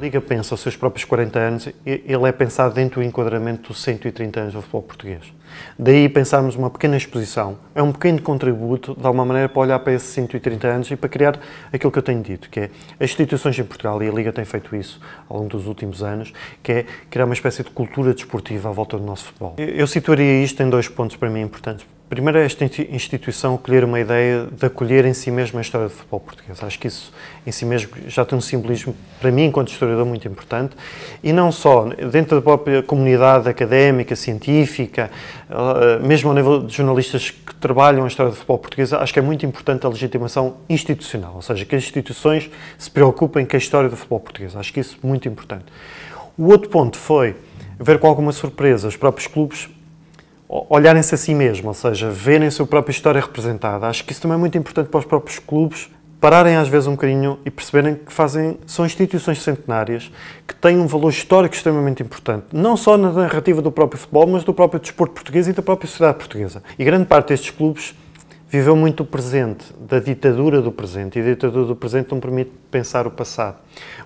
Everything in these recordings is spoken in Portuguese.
Liga pensa aos seus próprios 40 anos, ele é pensado dentro do enquadramento dos 130 anos do futebol português. Daí pensarmos uma pequena exposição, é um pequeno contributo, de alguma maneira, para olhar para esses 130 anos e para criar aquilo que eu tenho dito, que é as instituições em Portugal, e a Liga tem feito isso ao longo dos últimos anos, que é criar uma espécie de cultura desportiva à volta do nosso futebol. Eu situaria isto em dois pontos para mim importantes. Primeiro, é esta instituição colher uma ideia de acolher em si mesma a história do futebol português. Acho que isso em si mesmo já tem um simbolismo, para mim, enquanto historiador, muito importante. E não só, dentro da própria comunidade académica, científica, eh, mesmo ao nível de jornalistas que trabalham a história do futebol português, acho que é muito importante a legitimação institucional, ou seja, que as instituições se preocupem com a história do futebol português. Acho que isso é muito importante. O outro ponto foi ver com alguma surpresa os próprios clubes olharem-se a si mesmo, ou seja, verem a sua própria história representada. Acho que isso também é muito importante para os próprios clubes pararem às vezes um bocadinho e perceberem que fazem, são instituições centenárias que têm um valor histórico extremamente importante, não só na narrativa do próprio futebol, mas do próprio desporto português e da própria sociedade portuguesa. E grande parte destes clubes viveu muito o presente, da ditadura do presente, e a ditadura do presente não permite pensar o passado.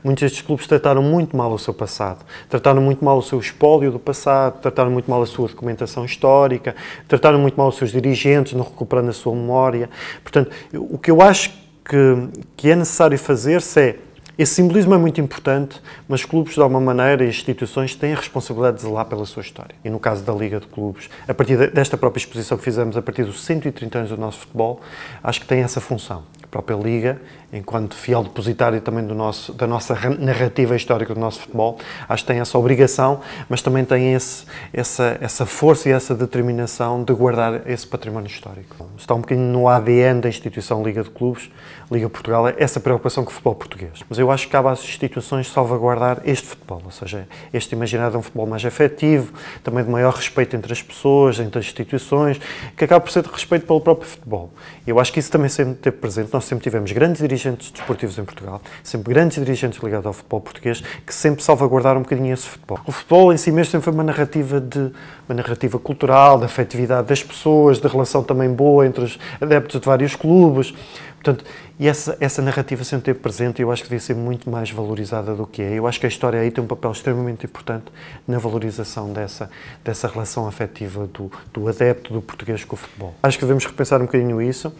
Muitos destes clubes trataram muito mal o seu passado, trataram muito mal o seu espólio do passado, trataram muito mal a sua documentação histórica, trataram muito mal os seus dirigentes, não recuperando a sua memória. Portanto, o que eu acho que, que é necessário fazer-se é esse simbolismo é muito importante, mas clubes, de alguma maneira, e instituições têm a responsabilidade de zelar pela sua história. E no caso da Liga de Clubes, a partir desta própria exposição que fizemos, a partir dos 130 anos do nosso futebol, acho que tem essa função própria Liga, enquanto fiel depositário também do nosso, da nossa narrativa histórica do nosso futebol, acho que tem essa obrigação, mas também tem esse, essa, essa força e essa determinação de guardar esse património histórico. Está um bocadinho no ADN da instituição Liga de Clubes, Liga Portugal, é essa preocupação com o futebol português. Mas eu acho que cabe às instituições salvaguardar este futebol, ou seja, este imaginário é um futebol mais efetivo, também de maior respeito entre as pessoas, entre as instituições, que acaba por ser de respeito pelo próprio futebol. Eu acho que isso também sempre teve presente. Nós nós sempre tivemos grandes dirigentes desportivos em Portugal, sempre grandes dirigentes ligados ao futebol português, que sempre salvaguardaram um bocadinho esse futebol. O futebol em si mesmo sempre foi uma narrativa de uma narrativa cultural, da afetividade das pessoas, da relação também boa entre os adeptos de vários clubes. Portanto, e essa, essa narrativa sempre teve presente e eu acho que devia ser muito mais valorizada do que é. Eu acho que a história aí tem um papel extremamente importante na valorização dessa, dessa relação afetiva do, do adepto, do português com o futebol. Acho que devemos repensar um bocadinho isso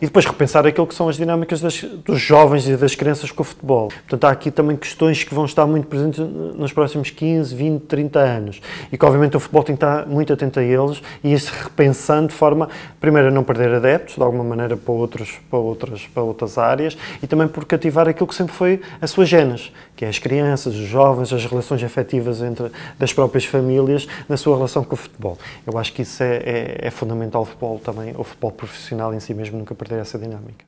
e depois repensar aquilo que são as dinâmicas das, dos jovens e das crianças com o futebol. Portanto, há aqui também questões que vão estar muito presentes nos próximos 15, 20, 30 anos e que, obviamente, o futebol tem que estar muito atento a eles e ir-se repensando de forma, primeiro, a não perder adeptos, de alguma maneira, para, outros, para, outras, para outras áreas e também por cativar aquilo que sempre foi a sua genes, que é as crianças, os jovens, as relações afetivas entre das próprias famílias na sua relação com o futebol. Eu acho que isso é, é, é fundamental o futebol também, o futebol profissional em si mesmo nunca perdeu trabalhei essa dinâmica.